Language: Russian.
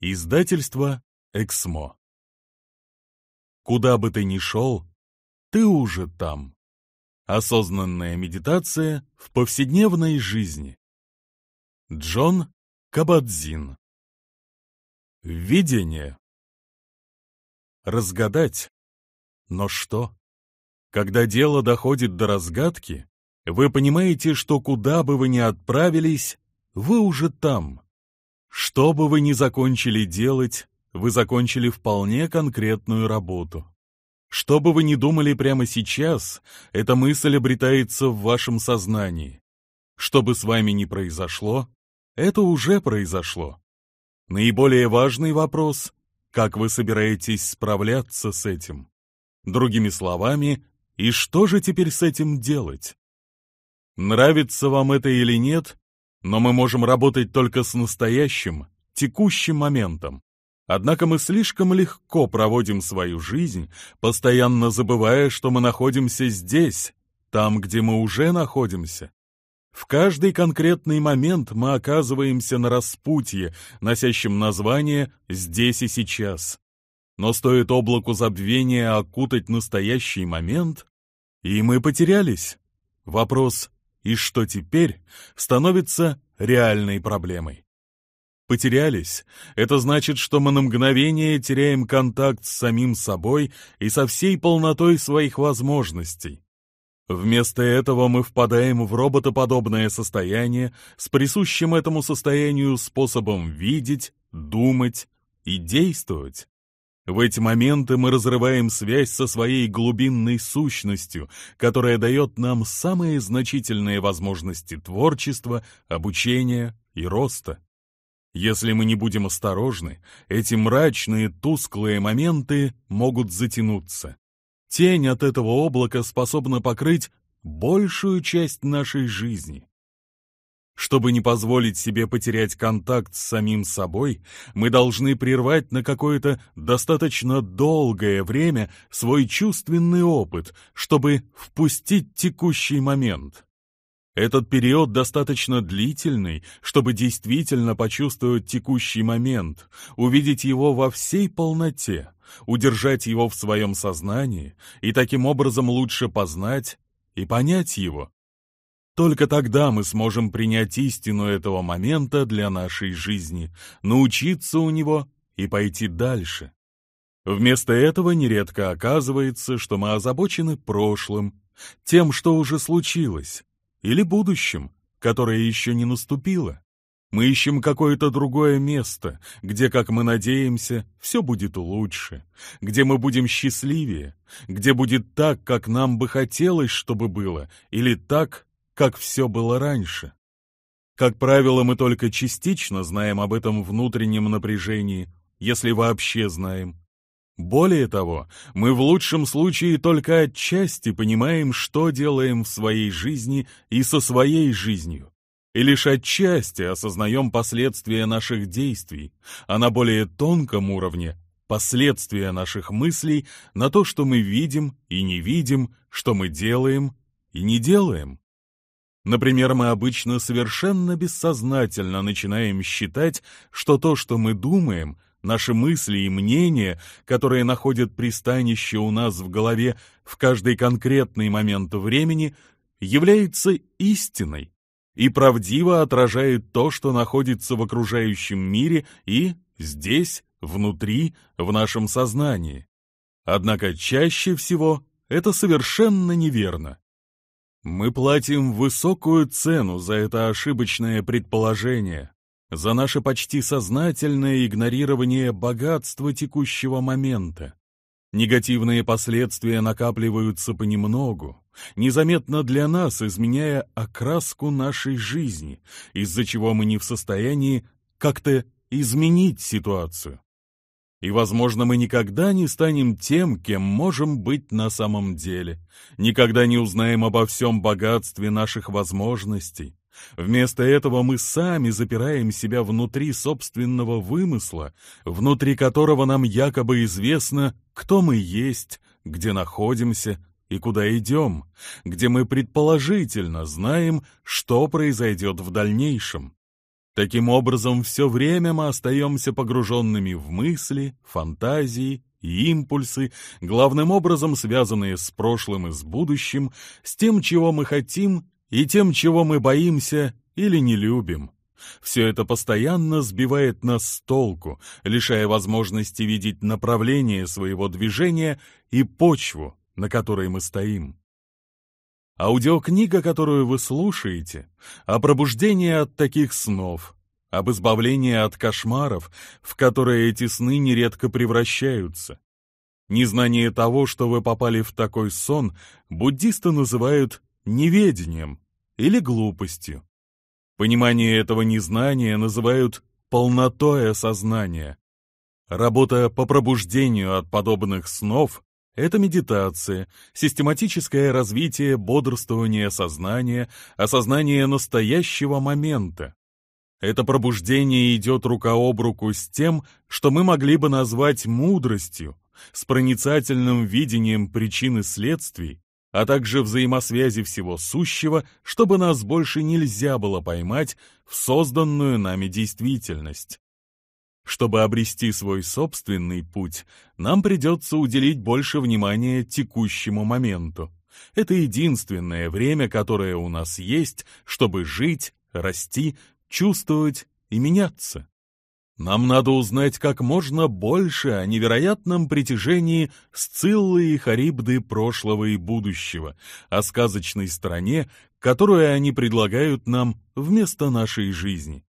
Издательство «Эксмо». Куда бы ты ни шел, ты уже там. Осознанная медитация в повседневной жизни. Джон Кабадзин. Видение. Разгадать. Но что? Когда дело доходит до разгадки, вы понимаете, что куда бы вы ни отправились, вы уже там. Что бы вы ни закончили делать, вы закончили вполне конкретную работу. Что бы вы ни думали прямо сейчас, эта мысль обретается в вашем сознании. Что бы с вами ни произошло, это уже произошло. Наиболее важный вопрос – как вы собираетесь справляться с этим? Другими словами, и что же теперь с этим делать? Нравится вам это или нет, но мы можем работать только с настоящим, текущим моментом. Однако мы слишком легко проводим свою жизнь, постоянно забывая, что мы находимся здесь, там, где мы уже находимся. В каждый конкретный момент мы оказываемся на распутье, носящем название «здесь и сейчас». Но стоит облаку забвения окутать настоящий момент, и мы потерялись. Вопрос и что теперь становится реальной проблемой. Потерялись — это значит, что мы на мгновение теряем контакт с самим собой и со всей полнотой своих возможностей. Вместо этого мы впадаем в роботоподобное состояние с присущим этому состоянию способом видеть, думать и действовать. В эти моменты мы разрываем связь со своей глубинной сущностью, которая дает нам самые значительные возможности творчества, обучения и роста. Если мы не будем осторожны, эти мрачные, тусклые моменты могут затянуться. Тень от этого облака способна покрыть большую часть нашей жизни. Чтобы не позволить себе потерять контакт с самим собой, мы должны прервать на какое-то достаточно долгое время свой чувственный опыт, чтобы впустить текущий момент. Этот период достаточно длительный, чтобы действительно почувствовать текущий момент, увидеть его во всей полноте, удержать его в своем сознании и таким образом лучше познать и понять его. Только тогда мы сможем принять истину этого момента для нашей жизни, научиться у него и пойти дальше. Вместо этого нередко оказывается, что мы озабочены прошлым, тем, что уже случилось, или будущим, которое еще не наступило. Мы ищем какое-то другое место, где, как мы надеемся, все будет лучше, где мы будем счастливее, где будет так, как нам бы хотелось, чтобы было, или так, как все было раньше. Как правило, мы только частично знаем об этом внутреннем напряжении, если вообще знаем. Более того, мы в лучшем случае только отчасти понимаем, что делаем в своей жизни и со своей жизнью. И лишь отчасти осознаем последствия наших действий, а на более тонком уровне – последствия наших мыслей на то, что мы видим и не видим, что мы делаем и не делаем. Например, мы обычно совершенно бессознательно начинаем считать, что то, что мы думаем, наши мысли и мнения, которые находят пристанище у нас в голове в каждый конкретный момент времени, является истиной и правдиво отражает то, что находится в окружающем мире и здесь, внутри, в нашем сознании. Однако чаще всего это совершенно неверно. Мы платим высокую цену за это ошибочное предположение, за наше почти сознательное игнорирование богатства текущего момента. Негативные последствия накапливаются понемногу, незаметно для нас, изменяя окраску нашей жизни, из-за чего мы не в состоянии как-то изменить ситуацию. И, возможно, мы никогда не станем тем, кем можем быть на самом деле. Никогда не узнаем обо всем богатстве наших возможностей. Вместо этого мы сами запираем себя внутри собственного вымысла, внутри которого нам якобы известно, кто мы есть, где находимся и куда идем, где мы предположительно знаем, что произойдет в дальнейшем. Таким образом, все время мы остаемся погруженными в мысли, фантазии и импульсы, главным образом связанные с прошлым и с будущим, с тем, чего мы хотим, и тем, чего мы боимся или не любим. Все это постоянно сбивает нас с толку, лишая возможности видеть направление своего движения и почву, на которой мы стоим. Аудиокнига, которую вы слушаете, о пробуждении от таких снов, об избавлении от кошмаров, в которые эти сны нередко превращаются. Незнание того, что вы попали в такой сон, буддисты называют неведением или глупостью. Понимание этого незнания называют полнотой осознания. Работа по пробуждению от подобных снов это медитация, систематическое развитие бодрствования сознания, осознание настоящего момента. Это пробуждение идет рука об руку с тем, что мы могли бы назвать мудростью, с проницательным видением причин и следствий, а также взаимосвязи всего сущего, чтобы нас больше нельзя было поймать в созданную нами действительность. Чтобы обрести свой собственный путь, нам придется уделить больше внимания текущему моменту. Это единственное время, которое у нас есть, чтобы жить, расти, чувствовать и меняться. Нам надо узнать как можно больше о невероятном притяжении Сциллы и Харибды прошлого и будущего, о сказочной стране, которую они предлагают нам вместо нашей жизни.